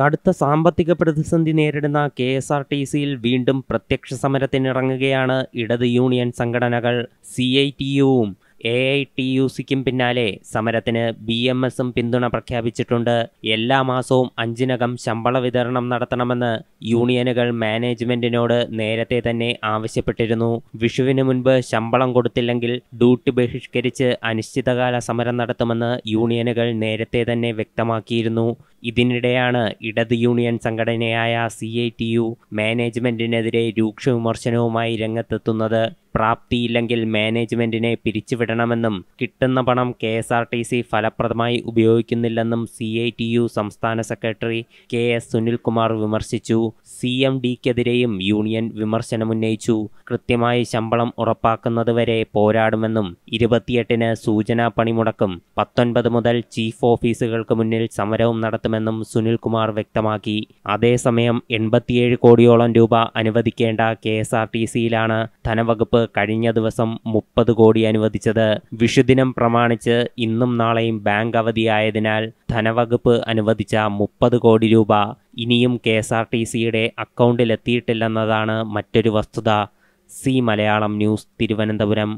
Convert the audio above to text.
കടുത്ത സാമ്പത്തിക പ്രതിസന്ധി നേരിടുന്ന കെ എസ് ആർ ടി സിയിൽ വീണ്ടും പ്രത്യക്ഷ സമരത്തിനിറങ്ങുകയാണ് ഇടത് യൂണിയൻ സംഘടനകൾ സി ഐ ടി യുവും എ ഐ ടി യു സിക്കും പിന്നാലെ സമരത്തിന് ബി എം എസും പിന്തുണ പ്രഖ്യാപിച്ചിട്ടുണ്ട് എല്ലാ മാസവും അഞ്ചിനകം ശമ്പള വിതരണം നടത്തണമെന്ന് യൂണിയനുകൾ മാനേജ്മെന്റിനോട് നേരത്തെ തന്നെ ആവശ്യപ്പെട്ടിരുന്നു വിഷുവിന് മുൻപ് ശമ്പളം കൊടുത്തില്ലെങ്കിൽ ഡ്യൂട്ടി ബഹിഷ്കരിച്ച് അനിശ്ചിതകാല സമരം നടത്തുമെന്ന് യൂണിയനുകൾ നേരത്തെ തന്നെ വ്യക്തമാക്കിയിരുന്നു ഇതിനിടെയാണ് ഇടത് യൂണിയൻ സംഘടനയായ സി ഐ ടി യു മാനേജ്മെന്റിനെതിരെ രൂക്ഷ വിമർശനവുമായി രംഗത്തെത്തുന്നത് പ്രാപ്തിയില്ലെങ്കിൽ മാനേജ്മെന്റിനെ പിരിച്ചുവിടണമെന്നും കിട്ടുന്ന പണം K S R T C ഫലപ്രദമായി ഉപയോഗിക്കുന്നില്ലെന്നും സി ഐ ടി യു സംസ്ഥാന സെക്രട്ടറി കെ എസ് സുനിൽകുമാർ വിമർശിച്ചു സി എം ഡിക്കെതിരെയും യൂണിയൻ വിമർശനമുന്നയിച്ചു കൃത്യമായി ശമ്പളം ഉറപ്പാക്കുന്നതുവരെ പോരാടുമെന്നും ഇരുപത്തിയെട്ടിന് സൂചനാ പണിമുടക്കും പത്തൊൻപത് മുതൽ ചീഫ് ഓഫീസുകൾക്ക് മുന്നിൽ സമരവും നടത്തുമെന്നും സുനിൽകുമാർ വ്യക്തമാക്കി അതേസമയം എൺപത്തിയേഴ് കോടിയോളം രൂപ അനുവദിക്കേണ്ട കെ എസ് ആർ ടി സിയിലാണ് ധനവകുപ്പ് കഴിഞ്ഞ ദിവസം മുപ്പത് കോടി അനുവദിച്ചത് വിഷുദിനം പ്രമാണിച്ച് ഇന്നും നാളെയും ബാങ്ക് അവധിയായതിനാൽ ധനവകുപ്പ് അനുവദിച്ച മുപ്പത് കോടി രൂപ ഇനിയും കെ എസ് ആർ ടി സിയുടെ അക്കൗണ്ടിലെത്തിയിട്ടില്ലെന്നതാണ് മറ്റൊരു വസ്തുത സി മലയാളം ന്യൂസ് തിരുവനന്തപുരം